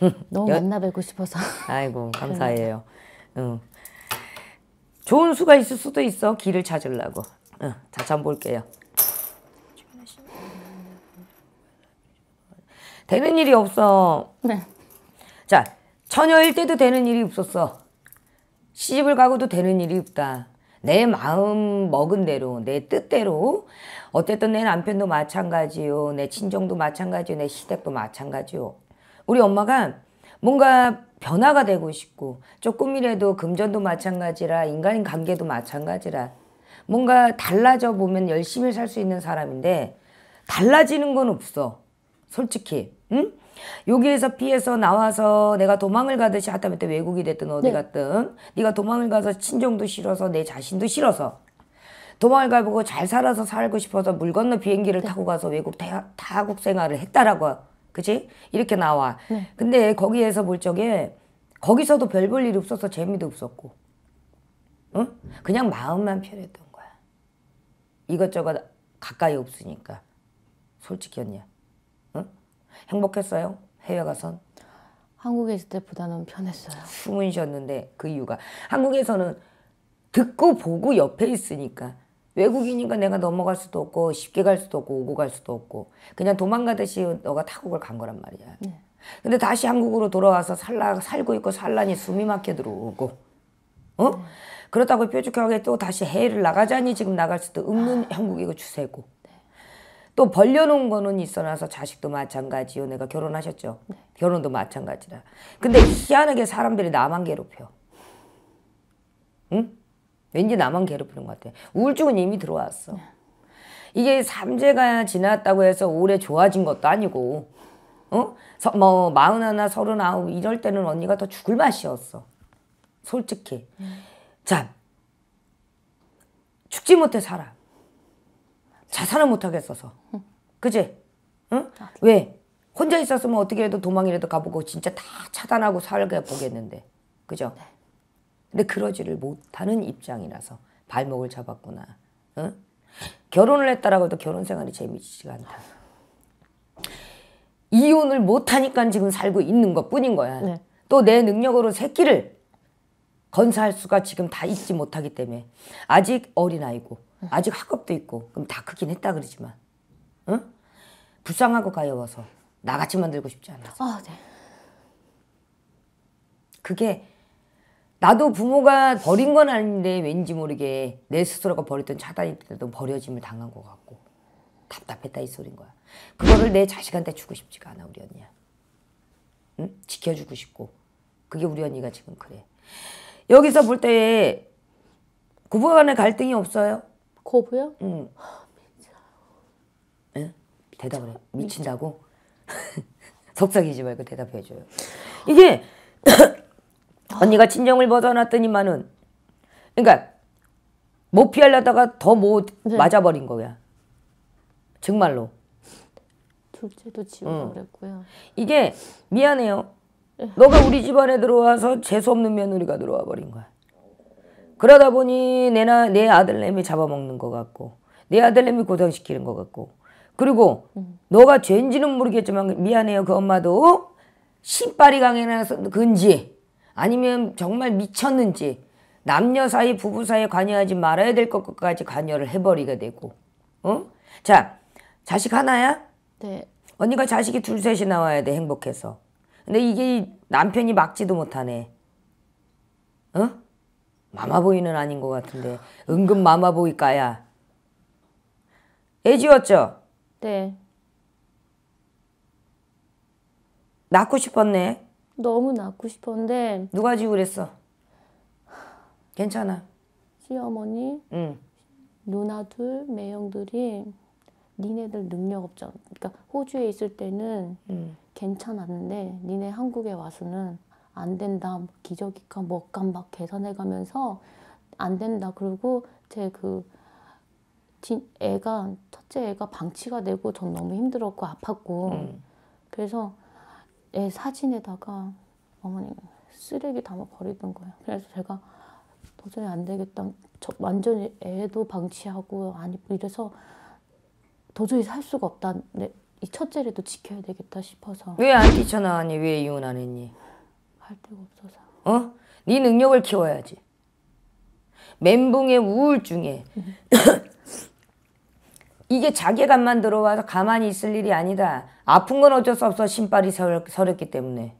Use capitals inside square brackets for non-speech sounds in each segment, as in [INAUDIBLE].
[LAUGHS] 너무 여... 만나 뵙고 싶어서. 아이고 [LAUGHS] 감사해요. 응. 좋은 수가 있을 수도 있어. 길을 찾으려고. 응, 다시 볼게요. 되는 일이 없어. 네. 자, 처녀일 때도 되는 일이 없었어. 시집을 가고도 되는 일이 없다. 내 마음 먹은 대로, 내 뜻대로. 어쨌든 내 남편도 마찬가지요. 내 친정도 마찬가지요. 내 시댁도 마찬가지요. 우리 엄마가 뭔가 변화가 되고 싶고 조금이라도 금전도 마찬가지라 인간 관계도 마찬가지라 뭔가 달라져 보면 열심히 살 수 있는 사람인데 달라지는 건 없어. 솔직히. 응? 여기에서 피해서 나와서 내가 도망을 가듯이 하다면 외국이 됐든 어디 네. 갔든 네가 도망을 가서 친정도 싫어서 내 자신도 싫어서 도망을 가보고 잘 살아서 살고 싶어서 물 건너 비행기를 네. 타고 가서 외국 타, 타국 생활을 했다라고 그지? 이렇게 나와. 네. 근데 거기에서 볼 적에 거기서도 별 볼일 없어서 재미도 없었고, 응? 그냥 마음만 편했던 거야. 이것저것 가까이 없으니까. 솔직히 언 응? 행복했어요? 해외 가선? 한국에 있을 때보다는 편했어요. 숨은 쉬었는데 그 이유가 한국에서는 듣고 보고 옆에 있으니까 외국인인가 내가 넘어갈 수도 없고 쉽게 갈 수도 없고 오고 갈 수도 없고 그냥 도망가듯이 너가 타국을 간 거란 말이야. 네. 근데 다시 한국으로 돌아와서 살라 살고 있고 산란이 숨이 막혀 들어오고 어? 네. 그렇다고 뾰족하게 또 다시 해외를 나가자니 지금 나갈 수도 없는 아. 한국이고 추세고 네. 또 벌려놓은 거는 있어놔서 자식도 마찬가지요. 내가 결혼하셨죠. 네. 결혼도 마찬가지라. 근데 희한하게 사람들이 나만 괴롭혀. 응? 왠지 나만 괴롭히는 것 같아. 우울증은 이미 들어왔어. 네. 이게 삼재가 지났다고 해서 올해 좋아진 것도 아니고, 어? 서, 뭐, 마흔하나, 서른아홉, 이럴 때는 언니가 더 죽을 맛이었어. 솔직히. 음. 자, 죽지 못해 살아. 자살을 못 하겠어서. 음. 그지? 응? 아, 네. 왜? 혼자 있었으면 어떻게 해도 도망이라도 가보고 진짜 다 차단하고 살게 보겠는데. 그죠? 네. 근데 그러지를 못하는 입장이라서 발목을 잡았구나. 응? 어? 결혼을 했다라고 해도 결혼 생활이 재미지지가 않다. 이혼을 못하니까 지금 살고 있는 것 뿐인 거야. 네. 또내 능력으로 새끼를 건사할 수가 지금 다 있지 못하기 때문에 아직 어린아이고 아직 학업도 있고 그럼 다 크긴 했다 그러지만 응? 어? 불쌍하고 가여워서 나같이 만들고 싶지 않아서 아, 네. 그게 나도 부모가 버린 건 아닌데 왠지 모르게 내 스스로가 버렸던 차단이들도 버려짐을 당한 것 같고 답답했다 이 소린 거야. 그거를 내 자식한테 주고 싶지가 않아 우리 언니야. 응? 지켜주고 싶고 그게 우리 언니가 지금 그래. 여기서 볼때 고부간의 갈등이 없어요? 고부요? 응? 대답을 해. 미친다고? [LAUGHS] 속삭이지 말고 대답해줘요. 이게 언니가 친정을 벗어났더니만은 그러니까 못 피하려다가 더못 네. 맞아버린 거야. 정말로. 둘째도 지우고 응. 그랬고요. 이게 미안해요. 네. 너가 우리 집안에 들어와서 재수 없는 며느리가 들어와 버린 거야. 그러다 보니 내나 내 아들내미 잡아먹는 것 같고 내 아들내미 고생시키는 것 같고 그리고 음. 너가 죄인지는 모르겠지만 미안해요 그 엄마도 신발이 강해나서 근지 아니면 정말 미쳤는지 남녀 사이 부부 사이에 관여하지 말아야 될 것까지 관여를 해버리게 되고 어? 자 자식 하나야? 네 언니가 자식이 둘 셋이 나와야 돼 행복해서 근데 이게 남편이 막지도 못하네 어? 마마보이는 아닌 것 같은데 은근 마마보이까야 애 지웠죠? 네 낳고 싶었네 너무 낳고 싶었는데 누가 지고 그랬어? 괜찮아. 시어머니, 응. 누나들, 매형들이 니네들 능력 없잖아. 그러니까 호주에 있을 때는 응. 괜찮았는데 니네 한국에 와서는 안 된다. 뭐 기저귀가 먹감 뭐 막 계산해가면서 안 된다. 그리고 제 그 애가 첫째 애가 방치가 되고 전 너무 힘들었고 아팠고 음. 그래서 애 예, 사진에다가 어머니가 쓰레기 담아 버리던 거예요. 그래서 제가 도저히 안 되겠다. 저 완전히 애도 방치하고 아니 이래서 도저히 살 수가 없다. 내, 네, 이 첫째라도 지켜야 되겠다 싶어서 왜안 뛰쳐나왔니? 왜 이혼 안 했니? 할 데가 없어서 어? 네 능력을 키워야지 멘붕에 우울증에 [COUGHS] 이게 자괴감만 들어와서 가만히 있을 일이 아니다. 아픈 건 어쩔 수 없어 신발이 서렸기 때문에.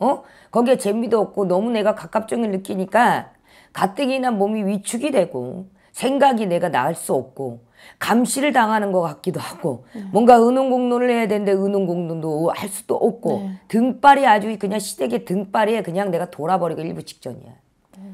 어? 거기에 재미도 없고 너무 내가 갑갑증을 느끼니까 가뜩이나 몸이 위축이 되고 생각이 내가 나을 수 없고 감시를 당하는 것 같기도 하고 네. 뭔가 은혼공론을 해야 되는데 은혼공론도 할 수도 없고 네. 등발이 아주 그냥 시댁의 등발이에 그냥 내가 돌아버리고 일부 직전이야. 네.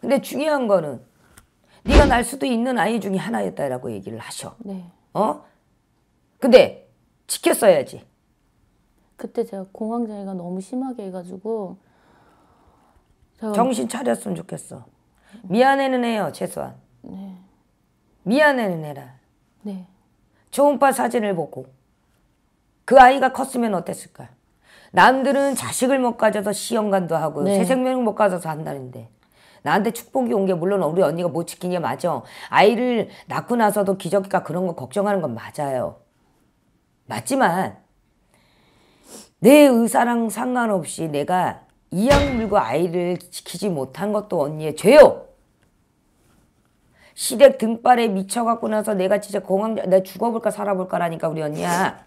근데 중요한 거는 네가 날 수도 있는 아이 중에 하나였다라고 얘기를 하셔. 네. 어? 근데 지켰어야지. 그때 제가 공황장애가 너무 심하게 해가지고 제가... 정신 차렸으면 좋겠어. 미안해는 해요, 최소한. 네. 미안해는 해라. 네. 초음파 사진을 보고 그 아이가 컸으면 어땠을까? 남들은 자식을 못 가져서 시험관도 하고 네. 새 생명을 못 가져서 한다는데 나한테 축복이 온 게 물론 우리 언니가 못 지킨 게 맞아. 아이를 낳고 나서도 기저귀가 그런 거 걱정하는 건 맞아요. 맞지만 내 의사랑 상관없이 내가 이양 물고 아이를 지키지 못한 것도 언니의 죄요. 시댁 등발에 미쳐갖고 나서 내가 진짜 공황, 내가 죽어볼까 살아볼까라니까 우리 언니야.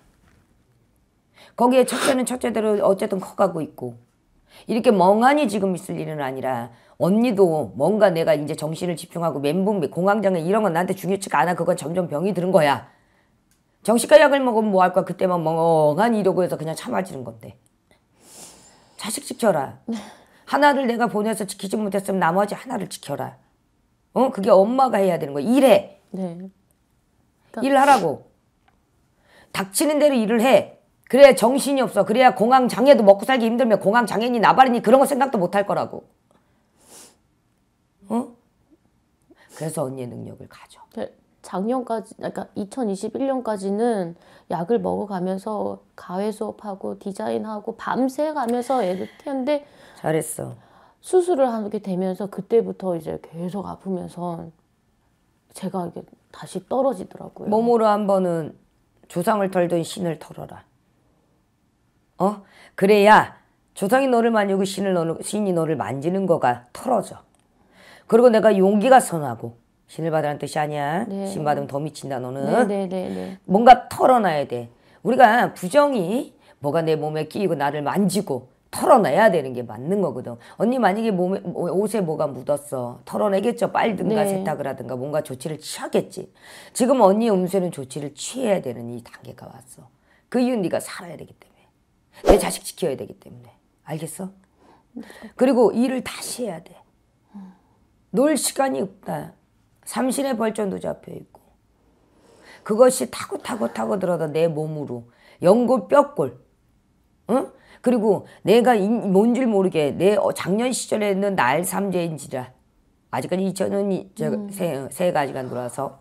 거기에 첫째는 첫째대로 어쨌든 커가고 있고. 이렇게 멍하니 지금 있을 일은 아니라 언니도 뭔가 내가 이제 정신을 집중하고 멘붕, 공황장애 이런 건 나한테 중요치가 않아. 그건 점점 병이 드는 거야. 정신과 약을 먹으면 뭐 할까? 그때만 멍하니 이러고 해서 그냥 참아지는 건데. 자식 지켜라. 하나를 내가 보내서 지키지 못했으면 나머지 하나를 지켜라. 어? 그게 엄마가 해야 되는 거야. 일해. 네. 일하라고. 닥치는 대로 일을 해. 그래야 정신이 없어. 그래야 공황 장애도 먹고 살기 힘들면 공황 장애니 나발이니 그런 거 생각도 못할 거라고. 어? 그래서 언니의 능력을 가져. 네, 작년까지 그러니까 2021년까지는 약을 먹어가면서 가외 수업하고 디자인하고 밤새 가면서 애들 했는데 잘했어. 수술을 하게 되면서 그때부터 이제 계속 아프면서 제가 이게 다시 떨어지더라고요. 몸으로 한 번은 조상을 털던 신을 털어라. 어? 그래야 조상이 너를 만지고 신을 너 신이 너를 만지는 거가 털어져. 그리고 내가 용기가 선하고 신을 받으라는 뜻이 아니야. 네. 신 받으면 더 미친다 너는. 네, 네, 네, 네. 뭔가 털어놔야 돼. 우리가 부정이 뭐가 내 몸에 끼고 나를 만지고 털어내야 되는 게 맞는 거거든. 언니 만약에 몸에 옷에 뭐가 묻었어. 털어내겠죠. 빨든가 네. 세탁을 하든가 뭔가 조치를 취하겠지. 지금 언니의 음수는 조치를 취해야 되는 이 단계가 왔어. 그 이유는 네가 살아야 되기 때문에. 내 자식 지켜야 되기 때문에. 알겠어? 그리고 일을 다시 해야 돼. 놀 시간이 없다. 삼신의 벌전도 잡혀 있고. 그것이 타고 타고 타고 들어다 내 몸으로 연골 뼈골. 응? 그리고 내가 뭔 줄 모르게 내 어, 작년 시절에 있는 날 삼재인지라 아직까지 2000년 음. 새해가 아직 안 돌아서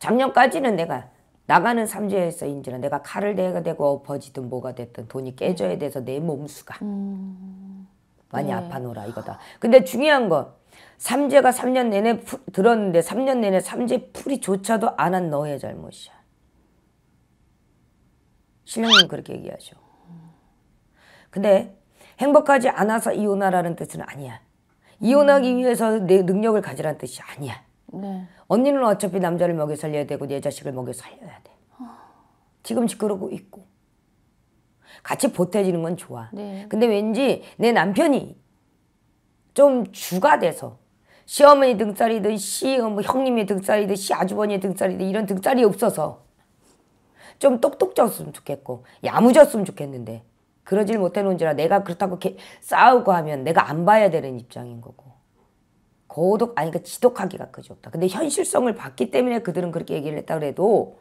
작년까지는 내가 나가는 삼재에서인지는 내가 칼을 대가 대고 엎어지든 뭐가 됐든 돈이 깨져야 돼서 내 몸수가 음... 많이 네. 아파노라 이거다. 근데 중요한 건 삼재가 3년 내내 풀, 들었는데 3년 내내 삼재 풀이조차도 안 한 너의 잘못이야. 신령님 그렇게 얘기하죠. 근데 행복하지 않아서 이혼하라는 뜻은 아니야. 이혼하기 음. 위해서 내 능력을 가지라는 뜻이 아니야. 네. 언니는 어차피 남자를 먹여 살려야 되고 내 자식을 먹여 살려야 돼. 어. 지금 그러고 있고. 같이 보태지는 건 좋아. 네. 근데 왠지 내 남편이 좀 주가 돼서 시어머니 등살이든 시뭐 어, 형님이 등살이든 시 아주버니 등살이든 이런 등살이 없어서 좀 똑똑졌으면 좋겠고 야무졌으면 좋겠는데 그러질 못해놓은지라 내가 그렇다고 싸우고 하면 내가 안 봐야 되는 입장인 거고 고독 아니 그러니까 지독하기가 그지없다. 근데 현실성을 봤기 때문에 그들은 그렇게 얘기를 했다 그래도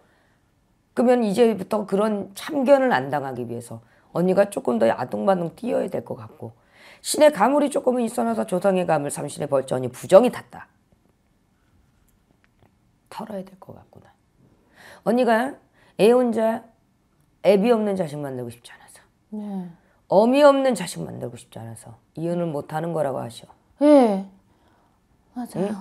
그러면 이제부터 그런 참견을 안 당하기 위해서 언니가 조금 더 아둥바둥 뛰어야 될 것 같고 신의 가물이 조금은 있어놔서 조상의 가물 삼신의 벌전이 부정이 탔다. 털어야 될 것 같구나. 언니가 애 혼자 애비 없는 자식 만들고 싶지 않아서 네. 어미 없는 자식 만들고 싶지 않아서 이혼을 못하는 거라고 하시오. 네. 예. 맞아요. 응?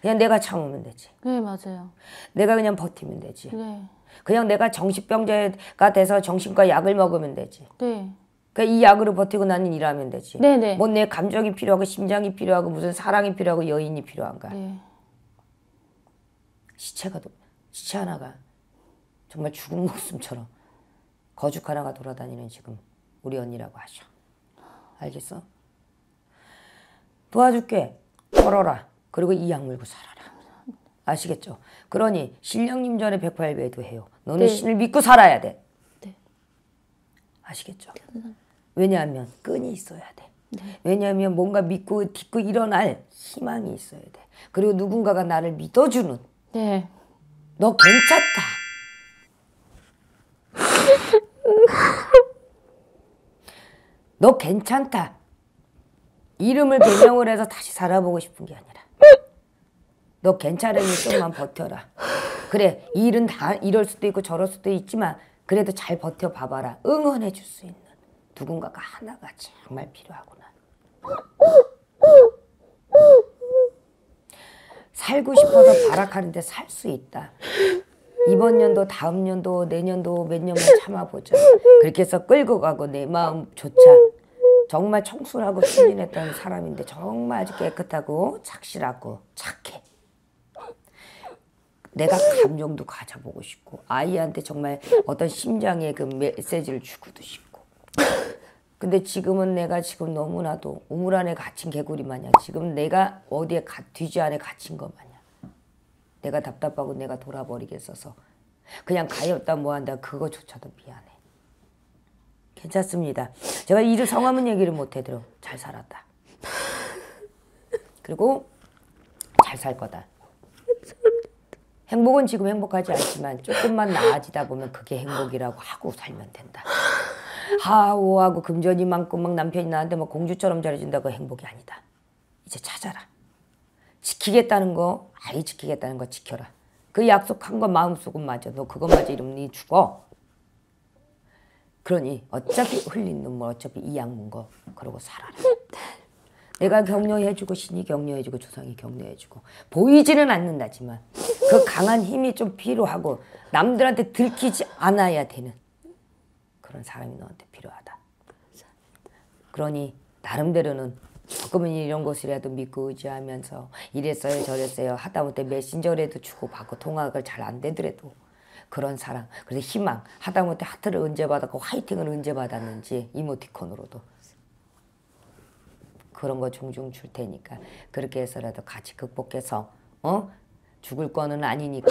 그냥 내가 참으면 되지. 네, 맞아요. 내가 그냥 버티면 되지. 네. 그냥 내가 정신병자가 돼서 정신과 약을 먹으면 되지. 네. 그이 그러니까 약으로 버티고 나는 일하면 되지. 네네. 뭐내 네. 감정이 필요하고 심장이 필요하고 무슨 사랑이 필요하고 여인이 필요한가. 네. 시체가 시체 하나가 정말 죽은 목숨처럼 거죽 하나가 돌아다니는 지금 우리 언니라고 하셔. 알겠어? 도와줄게. 떨어라. 그리고 이약 물고 살아라. 아시겠죠? 그러니 신령님 전에 108배도 해요. 너는 네. 신을 믿고 살아야 돼. 네. 아시겠죠? 왜냐하면 끈이 있어야 돼. 네. 왜냐하면 뭔가 믿고 딛고 일어날 희망이 있어야 돼. 그리고 누군가가 나를 믿어주는. 네. 너 괜찮다. [LAUGHS] 너 괜찮다. 이름을 변명을 해서 다시 살아보고 싶은 게 아니라 너 괜찮으니 좀만 버텨라. 그래 이 일은 다 이럴 수도 있고 저럴 수도 있지만 그래도 잘 버텨봐봐라. 응원해 줄 수 있는 누군가가 하나가 정말 필요하구나. 살고 싶어서 발악하는데 살 수 있다. 이번 년도 다음 년도 내년도 몇 년만 참아보자. 그렇게 해서 끌고 가고 내 마음조차 정말 청순하고 순진했던 사람인데 정말 아주 깨끗하고 착실하고 착해. 내가 감정도 가져보고 싶고 아이한테 정말 어떤 심장의 그 메시지를 주고도 싶고 근데 지금은 내가 지금 너무나도 우물 안에 갇힌 개구리 마냥 지금 내가 어디에 가, 뒤지 안에 갇힌 것 마냥 내가 답답하고 내가 돌아버리겠어서 그냥 가엾다 뭐한다 그거조차도 미안해 괜찮습니다. 제가 이를 성함은 얘기를 못해드잘 살았다. 그리고 잘 살 거다. 행복은 지금 행복하지 않지만 조금만 나아지다 보면 그게 행복이라고 하고 살면 된다. 하오하고 금전이만큼 막 남편이 나한테 막 뭐 공주처럼 잘해준다 그 행복이 아니다. 이제 찾아라. 지키겠다는 거 아이 지키겠다는 거 지켜라. 그 약속한 거 마음속은 맞아. 너 그것마저 이러면 네 죽어. 그러니 어차피 흘린 눈물 어차피 이양문거 그러고 살아라. 내가 격려해주고 신이 격려해주고 조상이 격려해주고 보이지는 않는다지만 그 강한 힘이 좀 필요하고 남들한테 들키지 않아야 되는 그런 사람이 너한테 필요하다. 그러니 나름대로는 조금은 이런 것이라도 믿고 의지하면서 이랬어요 저랬어요 하다못해 메신저라도 주고받고 통화가 잘 안 되더라도 그런 사랑 그래서 희망 하다못해 하트를 언제 받았고 화이팅을 언제 받았는지 이모티콘으로도 그런 거 종종 줄 테니까 그렇게 해서라도 같이 극복해서 어 죽을 거는 아니니까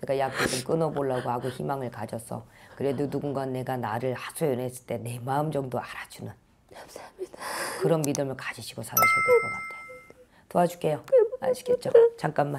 그러 약도 좀 끊어보려고 하고 희망을 가졌어 그래도 누군가 내가 나를 하소연했을 때 내 마음 정도 알아주는 감사합니다. 그런 믿음을 가지시고 살아셔야 될 것 같아. 도와줄게요. 아시겠죠? 잠깐만.